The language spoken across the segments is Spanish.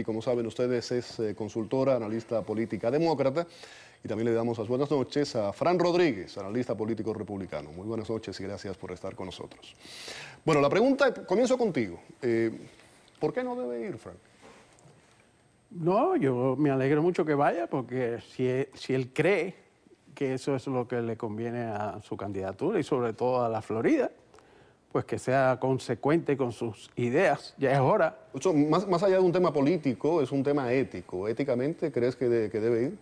Y como saben ustedes, es eh, consultora, analista política demócrata. Y también le damos las buenas noches a Fran Rodríguez, analista político republicano. Muy buenas noches y gracias por estar con nosotros. Bueno, la pregunta, comienzo contigo. Eh, ¿Por qué no debe ir, Fran? No, yo me alegro mucho que vaya porque si, si él cree que eso es lo que le conviene a su candidatura y sobre todo a la Florida, pues que sea consecuente con sus ideas. Ya es hora. Ocho, más, más allá de un tema político, es un tema ético. ¿Éticamente crees que, debe ir?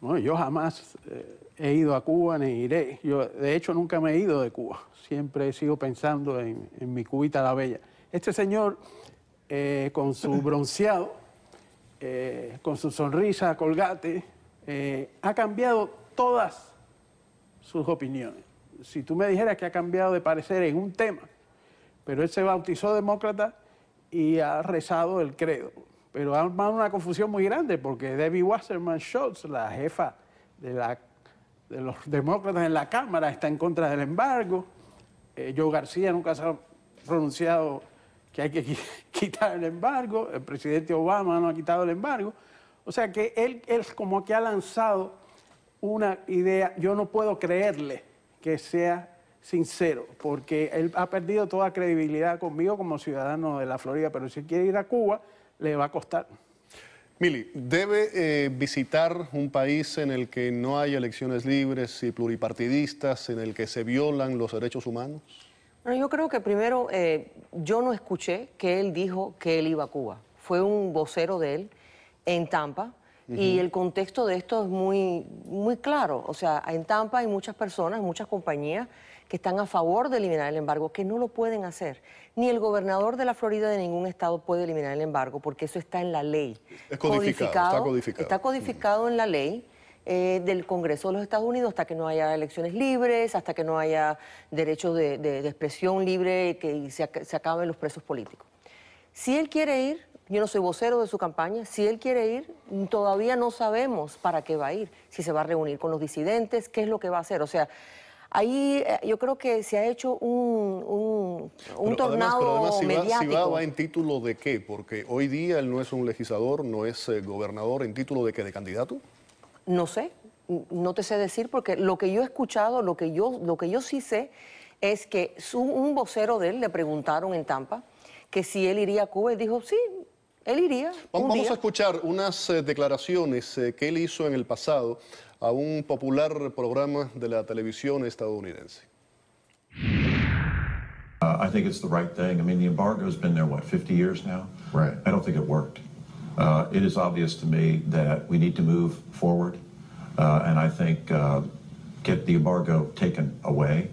No, yo jamás eh, he ido a Cuba ni iré. Yo, de hecho, nunca me he ido de Cuba. Siempre he sigo pensando en, mi cubita la bella. Este señor, eh, con su bronceado, eh, con su sonrisa colgate, ha cambiado todas sus opiniones si tú me dijeras que ha cambiado de parecer en un tema, pero él se bautizó demócrata y ha rezado el credo. Pero ha armado una confusión muy grande porque Debbie Wasserman Schultz, la jefa de, los demócratas en la Cámara, está en contra del embargo. Eh, Joe García nunca se ha pronunciado que hay que quitar el embargo. El presidente Obama no ha quitado el embargo. O sea que él, es como que ha lanzado una idea, yo no puedo creerle que sea sincero, porque él ha perdido toda credibilidad conmigo como ciudadano de la Florida, pero si quiere ir a Cuba, le va a costar. Mili, ¿debe eh, visitar un país en el que no hay elecciones libres y pluripartidistas, en el que se violan los derechos humanos? Bueno, yo creo que primero, eh, yo no escuché que él dijo que él iba a Cuba. Fue un vocero de él en Tampa y el contexto de esto es muy, muy claro. O sea, en Tampa hay muchas personas, muchas compañías que están a favor de eliminar el embargo, que no lo pueden hacer. Ni el gobernador de la Florida de ningún estado puede eliminar el embargo, porque eso está en la ley. codificado, está codificado. Está codificado en la ley. Eh, del Congreso de los Estados Unidos hasta que no haya elecciones libres, hasta que no haya ...derecho de, expresión libre que se acaben los presos políticos. Si él quiere ir, yo no soy vocero de su campaña. Si él quiere ir, todavía no sabemos para qué va a ir. Si se va a reunir con los disidentes, qué es lo que va a hacer. O sea, ahí eh, yo creo que se ha hecho un, tornado además, si Va, va, en título de qué? Porque hoy día él no es un legislador, no es eh, gobernador. ¿En título de qué? ¿De candidato? No sé. No te sé decir porque lo que yo he escuchado, lo que yo, lo que yo sí sé es que un vocero de él le preguntaron en Tampa que si él iría a Cuba y dijo, sí, iría. Vamos, a escuchar unas eh, declaraciones eh, que él hizo en el pasado a un popular programa de la televisión estadounidense. Uh, I think it's the right thing. I mean, the embargo has been there, what, 50 years now? Right. I don't think it worked. Uh, it is obvious to me that we need to move forward, uh, and I think uh, get the embargo taken away.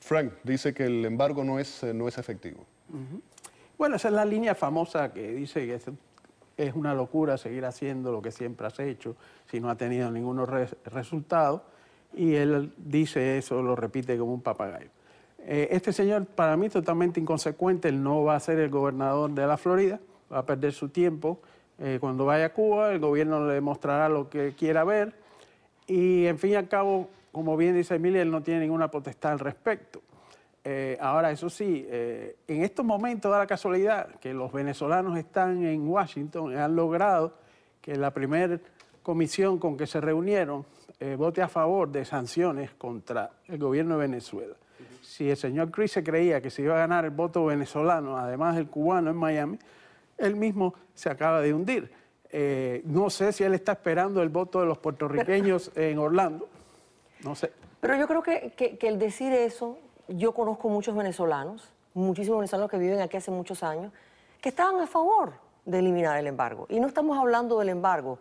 Frank dice que el embargo no es, eh, no es efectivo. Bueno, esa es la línea famosa que dice que es, una locura seguir haciendo lo que siempre has hecho si no ha tenido ninguno resultado. Y él dice eso, lo repite como un papagayo. Eh, este señor para mí totalmente inconsecuente, él no va a ser el gobernador de la Florida, va a perder su tiempo. Eh, cuando vaya a Cuba, el gobierno le mostrará lo que quiera ver. Y en fin y al cabo, como bien dice Emilia, él no tiene ninguna potestad al respecto. Eh, ahora, eso sí, eh, en estos momentos da la casualidad que los venezolanos están en Washington, han logrado que la primera comisión con que se reunieron eh, vote a favor de sanciones contra el gobierno de Venezuela. Si el señor Chris se creía que se iba a ganar el voto venezolano, además del cubano en Miami, él mismo se acaba de hundir. no sé si él está esperando el voto de los puertorriqueños en Orlando, no sé. Pero yo creo que, que el decir eso yo conozco muchos venezolanos, muchísimos venezolanos que viven aquí hace muchos años, que estaban a favor de eliminar el embargo. Y no estamos hablando del embargo.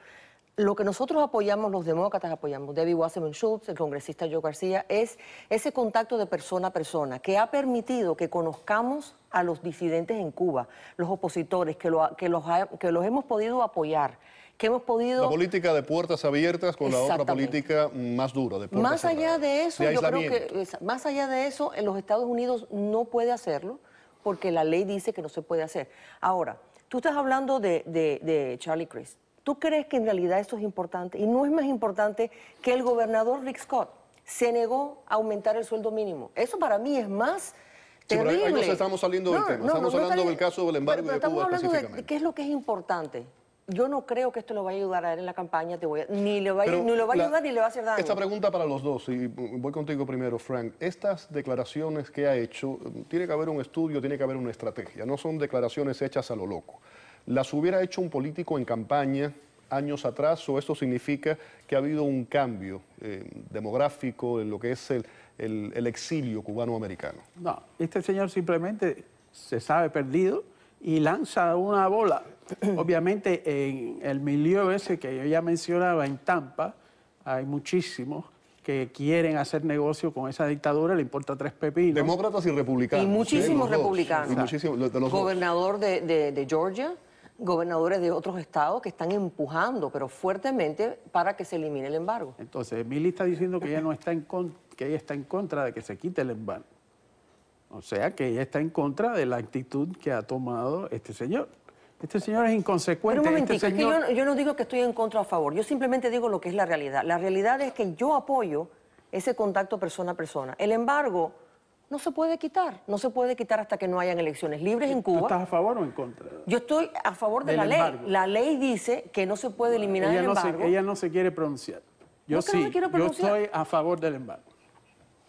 Lo que nosotros apoyamos, los demócratas apoyamos, David Wasserman Schultz, el congresista Joe García, es ese contacto de persona a persona que ha permitido que conozcamos a los disidentes en Cuba, los opositores, que los hemos podido apoyar. La política de puertas abiertas con la otra política más dura de Más allá de eso, yo creo que más allá de eso, en los Estados Unidos no puede hacerlo porque la ley dice que no se puede hacer. Ahora, tú estás hablando de, Charlie Crist. ¿Tú crees que en realidad esto es importante? Y no es más importante que el gobernador Rick Scott se negó a aumentar el sueldo mínimo. Eso para mí es más... Pero nos estamos saliendo del tema. estamos hablando del caso del embargo de Cuba específicamente. qué es lo que es importante yo no creo que esto lo vaya a ayudar a él en la campaña, ni, lo va a ayudar ni le va a hacer daño. Esta pregunta para los dos, y voy contigo primero, Frank. Estas declaraciones que ha hecho, tiene que haber un estudio, tiene que haber una estrategia, no son declaraciones hechas a lo loco. ¿Las hubiera hecho un político en campaña años atrás o esto significa que ha habido un cambio eh, demográfico en lo que es el exilio cubano-americano? No, este señor simplemente se sabe perdido y lanza una bola. Obviamente en el milieu ese que yo ya mencionaba en Tampa, hay muchísimos que quieren hacer negocio con esa dictadura, le importa tres pepinos. Demócratas y republicanos. Y muchísimos republicanos. Y muchísimos, Gobernador de, Georgia gobernadores de otros estados que están empujando, pero fuertemente, para que se elimine el embargo. Entonces, Mili está diciendo que ella no está en que ella está en contra de que se quite el embargo. O sea que ella está en contra de la actitud que ha tomado este señor. Este señor es inconsecuente. Pero un este yo, no digo que estoy en contra o a favor, yo simplemente digo lo que es la realidad. La realidad es que yo apoyo ese contacto persona a persona. El embargo no se puede quitar, no se puede quitar hasta que no hayan elecciones libres en Cuba. ¿Estás a favor o en contra? Yo estoy a favor de la ley. La ley dice que no se puede eliminar el embargo. ella no se quiere pronunciar. Yo sí, yo estoy a favor del embargo.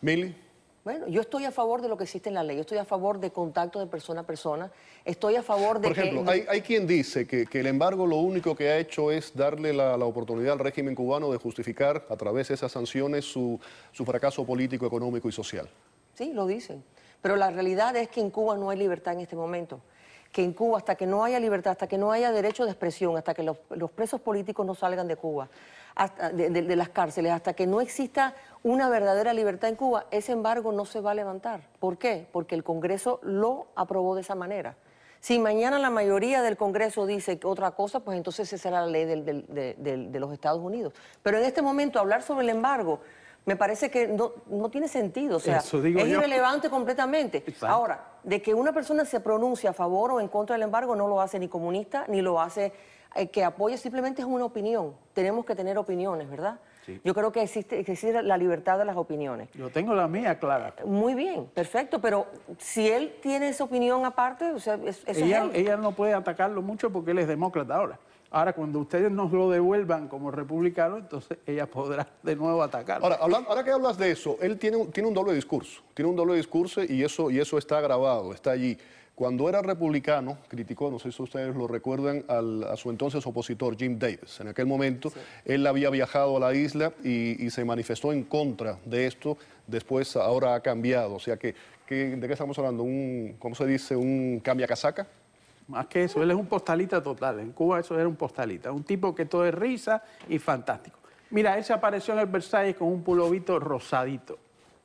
Mili. Bueno, yo estoy a favor de lo que existe en la ley, yo estoy a favor de contacto de persona a persona, estoy a favor de... Por ejemplo, hay, quien dice que, el embargo lo único que ha hecho es darle la, la, oportunidad al régimen cubano de justificar a través de esas sanciones su, su fracaso político, económico y social. Sí, lo dicen, pero la realidad es que en Cuba no hay libertad en este momento que en Cuba, hasta que no haya libertad, hasta que no haya derecho de expresión, hasta que los, presos políticos no salgan de Cuba, hasta, de, las cárceles, hasta que no exista una verdadera libertad en Cuba, ese embargo no se va a levantar. ¿Por qué? Porque el Congreso lo aprobó de esa manera. Si mañana la mayoría del Congreso dice otra cosa, pues entonces esa será la ley de, los Estados Unidos. Pero en este momento hablar sobre el embargo me parece que no, no tiene sentido. O sea, es irrelevante completamente. Ahora, de que una persona se pronuncie a favor o en contra del embargo, no lo hace ni comunista, ni lo hace eh, que apoya simplemente es una opinión. Tenemos que tener opiniones, ¿verdad? Yo creo que existe, existe, la libertad de las opiniones. Yo tengo la mía, Clara. Muy bien, perfecto, pero si él tiene esa opinión aparte, o sea, es, ella, ella no puede atacarlo mucho porque él es demócrata ahora. Ahora, cuando ustedes nos lo devuelvan como republicano, entonces ella podrá de nuevo atacar. Ahora, ahora que hablas de eso, él tiene un, tiene un doble discurso, tiene un doble discurso y eso, y eso está grabado, está allí. Cuando era republicano, criticó, no sé si ustedes lo recuerdan, a su entonces opositor Jim Davis. En aquel momento él había viajado a la isla y, se manifestó en contra de esto. Después ahora ha cambiado. O sea que, que ¿de qué estamos hablando? Un, ¿Cómo se dice? ¿Un cambia casaca? más que eso, él es un postalita total. En Cuba eso era un postalita, un tipo que todo es risa y fantástico. Mira, él apareció en el Versailles con un pulovito rosadito.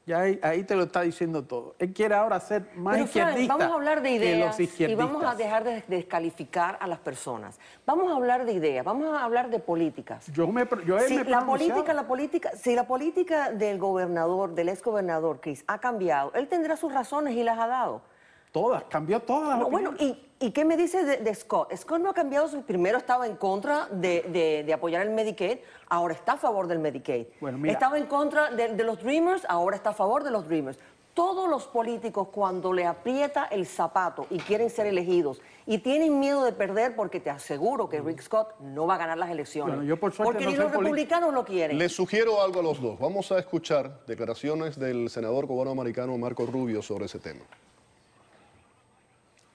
Ya ahí, te lo está diciendo todo. Él quiere ahora ser más vamos a hablar de ideas y vamos a dejar de descalificar a las personas. Vamos a hablar de ideas, vamos a hablar de políticas. Yo me, si la política, si la política del gobernador, del exgobernador Chris ha cambiado, él tendrá sus razones y las ha dado. Todas, cambió todas. No, bueno, ¿y, qué me dice de, Scott? Scott no ha cambiado, su, primero estaba en contra de, apoyar el Medicaid, ahora está a favor del Medicaid. Estaba en contra de los Dreamers, ahora está a favor de los Dreamers. Todos los políticos cuando le aprieta el zapato y quieren ser elegidos y tienen miedo de perder porque te aseguro que Rick mm. Scott no va a ganar las elecciones. porque ni los republicanos lo quieren. Les sugiero algo a los dos. Vamos a escuchar declaraciones del senador cubano-americano Marco Rubio sobre ese tema.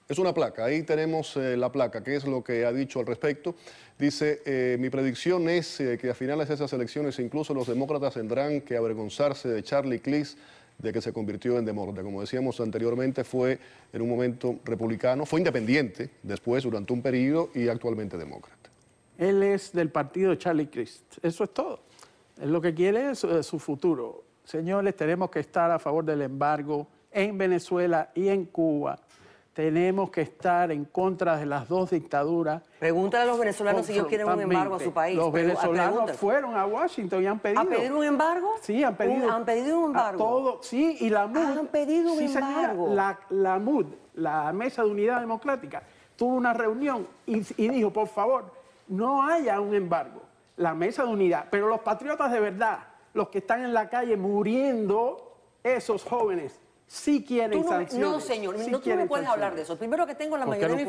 Es una placa, ahí tenemos eh, la placa, que es lo que ha dicho al respecto. Dice, eh, mi predicción es eh, que a finales de esas elecciones incluso los demócratas tendrán que avergonzarse de Charlie Crist, de que se convirtió en demócrata. Como decíamos anteriormente, fue en un momento republicano, fue independiente después, durante un periodo, y actualmente demócrata. Él es del partido Charlie Crist. eso es todo. lo que quiere es su futuro. Señores, tenemos que estar a favor del embargo en Venezuela y en Cuba tenemos que estar en contra de las dos dictaduras. Pregúntale a los venezolanos si ellos quieren un embargo a su país. Los venezolanos fueron a Washington y han pedido. ¿Han pedido un embargo? Sí, han pedido. ¿Han pedido un embargo? todo, sí, y la MUD. Ah, han pedido un sí, embargo. la, MUD, la Mesa de Unidad Democrática, tuvo una reunión y dijo, por favor, no haya un embargo. La Mesa de Unidad. Pero los patriotas de verdad, los que están en la calle muriendo, esos jóvenes Sí quieren no, sanciones. No, señor, no, tú no puedes hablar de eso. Primero que tengo la mayoría...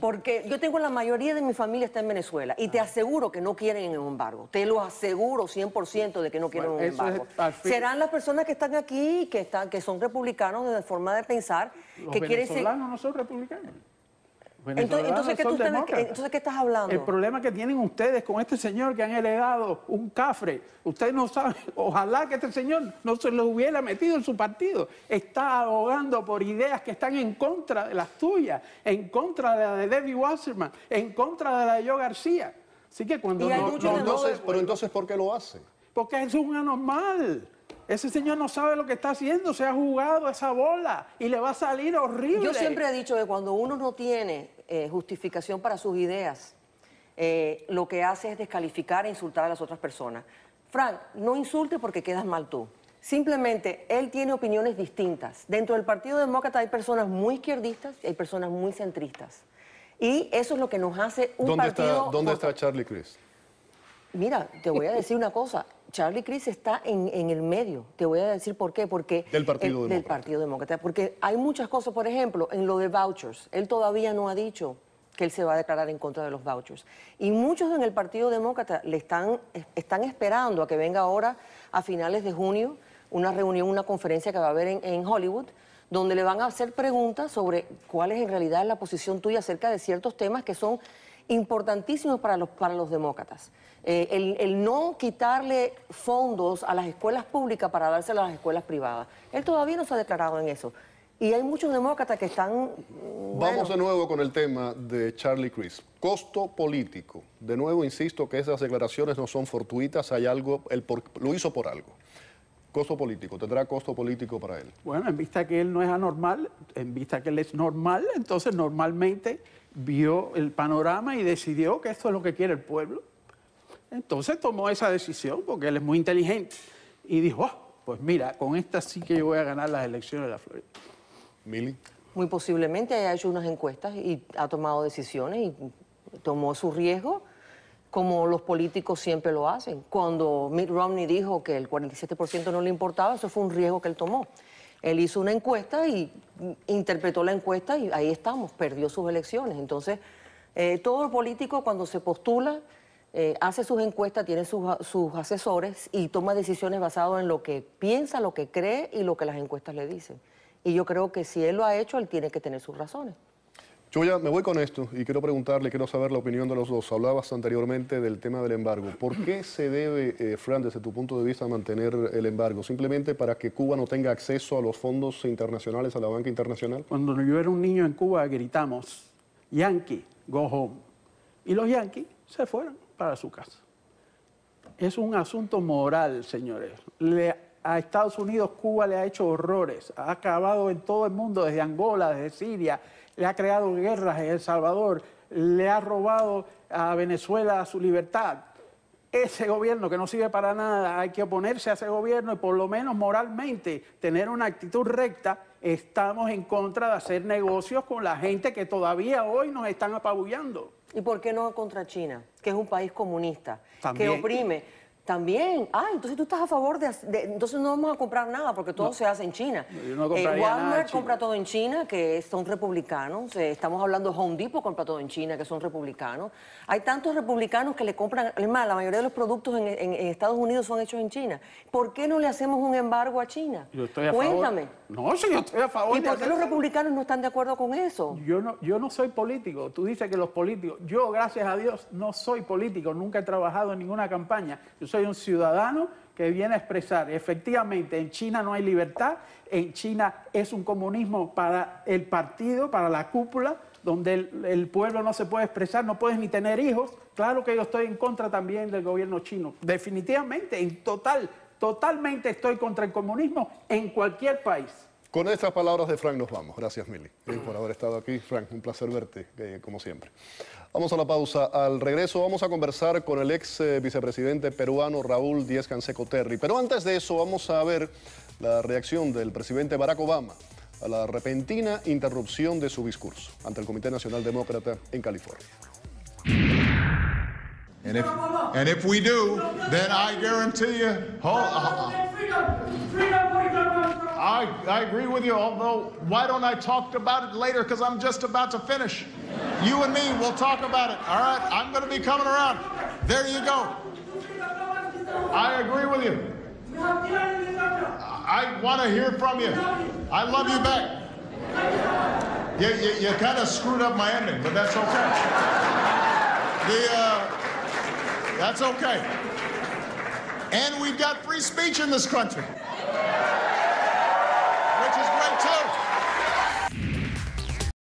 Porque yo tengo la mayoría de mi familia está en Venezuela y te ah. aseguro que no quieren un embargo. Te lo aseguro 100% de que no quieren un embargo. Serán las personas que están aquí, que, están, que son republicanos de forma de pensar... que quieren... venezolanos no son republicanos. Entonces, ¿qué estás, hablando? El problema que tienen ustedes con este señor que han heredado un cafre, ustedes no saben, ojalá que este señor no se lo hubiera metido en su partido. Está ahogando por ideas que están en contra de las tuyas, en contra de la de Debbie Wasserman, en contra de la de Joe García. Así que cuando... entonces, pero entonces, ¿por qué lo hace? Porque es un anormal. Ese señor no sabe lo que está haciendo, se ha jugado esa bola y le va a salir horrible. Yo siempre he dicho que cuando uno no tiene eh, justificación para sus ideas, eh, lo que hace es descalificar e insultar a las otras personas. Frank, no insulte porque quedas mal tú. Simplemente él tiene opiniones distintas. Dentro del Partido Demócrata hay personas muy izquierdistas y hay personas muy centristas. Y eso es lo que nos hace un ¿Dónde partido... ¿Dónde está Charlie Crist? Mira, te voy a decir una cosa. Charlie Crist está en, el medio. Te voy a decir por qué. Porque del Partido, Demócrata. Porque hay muchas cosas, por ejemplo, en lo de vouchers. Él todavía no ha dicho que él se va a declarar en contra de los vouchers. Y muchos en el Partido Demócrata le están, están esperando a que venga ahora, a finales de junio, una reunión, una conferencia que va a haber en Hollywood, donde le van a hacer preguntas sobre cuál es en realidad la posición tuya acerca de ciertos temas que son importantísimos para los, para los demócratas. Eh, el, el, no quitarle fondos a las escuelas públicas para dárselos a las escuelas privadas. Él todavía no se ha declarado en eso. Y hay muchos demócratas que están... Mm, Vamos de nuevo con el tema de Charlie Crisp. Costo político. De nuevo, insisto que esas declaraciones no son fortuitas, hay algo, él lo hizo por algo. Costo político, tendrá costo político para él. Bueno, en vista que él no es anormal, en vista que él es normal, entonces normalmente vio el panorama y decidió que esto es lo que quiere el pueblo. Entonces tomó esa decisión porque él es muy inteligente y dijo, ah, pues mira, con esta sí que yo voy a ganar las elecciones de la Florida. Mili. Muy posiblemente haya hecho unas encuestas y ha tomado decisiones y tomó su riesgo como los políticos siempre lo hacen. Cuando Mitt Romney dijo que el 47% no le importaba, eso fue un riesgo que él tomó. Él hizo una encuesta y interpretó la encuesta y ahí estamos, perdió sus elecciones. Entonces, eh, todo político cuando se postula eh, hace sus encuestas, tiene sus, sus asesores y toma decisiones basadas en lo que piensa, lo que cree y lo que las encuestas le dicen. Y yo creo que si él lo ha hecho, él tiene que tener sus razones. Yo ya me voy con esto y quiero preguntarle, quiero saber la opinión de los dos. Hablabas anteriormente del tema del embargo. ¿Por qué se debe, eh, Fran, desde tu punto de vista, mantener el embargo? ¿Simplemente para que Cuba no tenga acceso a los fondos internacionales, a la banca internacional? Cuando yo era un niño en Cuba gritamos, Yankee, go home. Y los Yankees se fueron para su casa. Es un asunto moral, señores. a Estados Unidos Cuba le ha hecho horrores. Ha acabado en todo el mundo, desde Angola, desde Siria le ha creado guerras en El Salvador, le ha robado a Venezuela su libertad. Ese gobierno que no sirve para nada, hay que oponerse a ese gobierno y por lo menos moralmente tener una actitud recta. Estamos en contra de hacer negocios con la gente que todavía hoy nos están apabullando. ¿Y por qué no contra China, que es un país comunista, que oprime? También. Ah, entonces tú estás a favor de, Entonces no vamos a comprar nada porque todo se hace en China. Yo no eh, Walmart compra todo en China, que son republicanos. Eh, estamos hablando de Home Depot compra todo en China, que son republicanos. Hay tantos republicanos que le compran... Es más, la mayoría de los productos en, Estados Unidos son hechos en China. ¿Por qué no le hacemos un embargo a China? Cuéntame. No, si yo estoy a favor. ¿Y por qué los republicanos no están de acuerdo con eso? Yo no, yo no soy político. Tú dices que los políticos. Yo, gracias a Dios, no soy político. Nunca he trabajado en ninguna campaña. Yo soy un ciudadano que viene a expresar. Efectivamente, en China no hay libertad. En China es un comunismo para el partido, para la cúpula donde el, pueblo no se puede expresar, no puedes ni tener hijos. Claro que yo estoy en contra también del gobierno chino, definitivamente, en total Totalmente estoy contra el comunismo en cualquier país. Con estas palabras de Frank nos vamos. Gracias, Mili, eh, por haber estado aquí. Frank, un placer verte, eh, como siempre. Vamos a la pausa. Al regreso vamos a conversar con el ex eh, vicepresidente peruano Raúl Díez Canseco Terry. Pero antes de eso vamos a ver la reacción del presidente Barack Obama a la repentina interrupción de su discurso ante el Comité Nacional Demócrata en California. And if, and if we do, then I guarantee you, hold, I, I agree with you, although why don't I talk about it later because I'm just about to finish. You and me, will talk about it, all right? I'm going to be coming around. There you go. I agree with you. I want to hear from you. I love you back. You, you, you kind of screwed up my ending, but that's okay. The, uh, that's okay. And we've got free speech in this country, which is great too.